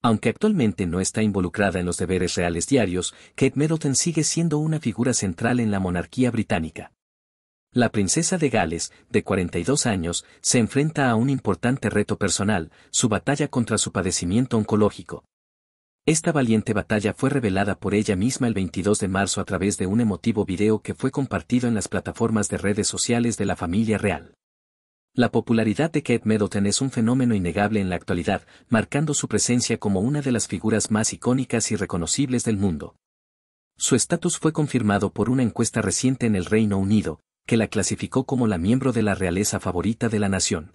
Aunque actualmente no está involucrada en los deberes reales diarios, Kate Middleton sigue siendo una figura central en la monarquía británica. La princesa de Gales, de 42 años, se enfrenta a un importante reto personal, su batalla contra su padecimiento oncológico. Esta valiente batalla fue revelada por ella misma el 22 de marzo a través de un emotivo video que fue compartido en las plataformas de redes sociales de la familia real. La popularidad de Kate Middleton es un fenómeno innegable en la actualidad, marcando su presencia como una de las figuras más icónicas y reconocibles del mundo. Su estatus fue confirmado por una encuesta reciente en el Reino Unido, que la clasificó como la miembro de la realeza favorita de la nación.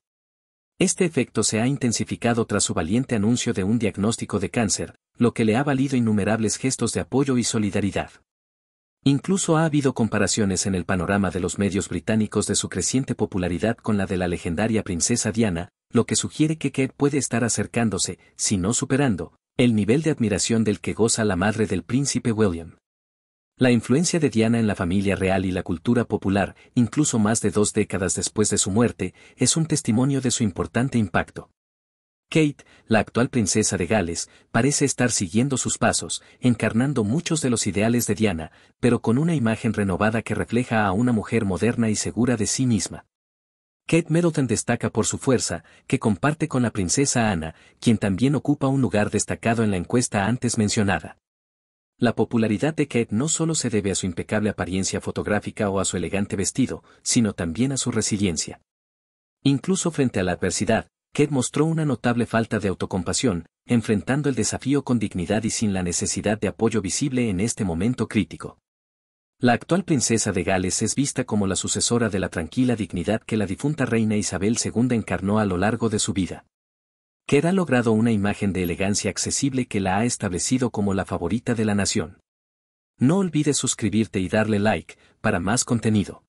Este efecto se ha intensificado tras su valiente anuncio de un diagnóstico de cáncer, lo que le ha valido innumerables gestos de apoyo y solidaridad. Incluso ha habido comparaciones en el panorama de los medios británicos de su creciente popularidad con la de la legendaria princesa Diana, lo que sugiere que Kate puede estar acercándose, si no superando, el nivel de admiración del que goza la madre del príncipe William. La influencia de Diana en la familia real y la cultura popular, incluso más de dos décadas después de su muerte, es un testimonio de su importante impacto. Kate, la actual princesa de Gales, parece estar siguiendo sus pasos, encarnando muchos de los ideales de Diana, pero con una imagen renovada que refleja a una mujer moderna y segura de sí misma. Kate Middleton destaca por su fuerza, que comparte con la princesa Ana, quien también ocupa un lugar destacado en la encuesta antes mencionada. La popularidad de Kate no solo se debe a su impecable apariencia fotográfica o a su elegante vestido, sino también a su resiliencia. Incluso frente a la adversidad, Ked mostró una notable falta de autocompasión, enfrentando el desafío con dignidad y sin la necesidad de apoyo visible en este momento crítico. La actual princesa de Gales es vista como la sucesora de la tranquila dignidad que la difunta reina Isabel II encarnó a lo largo de su vida. Ked ha logrado una imagen de elegancia accesible que la ha establecido como la favorita de la nación. No olvides suscribirte y darle like para más contenido.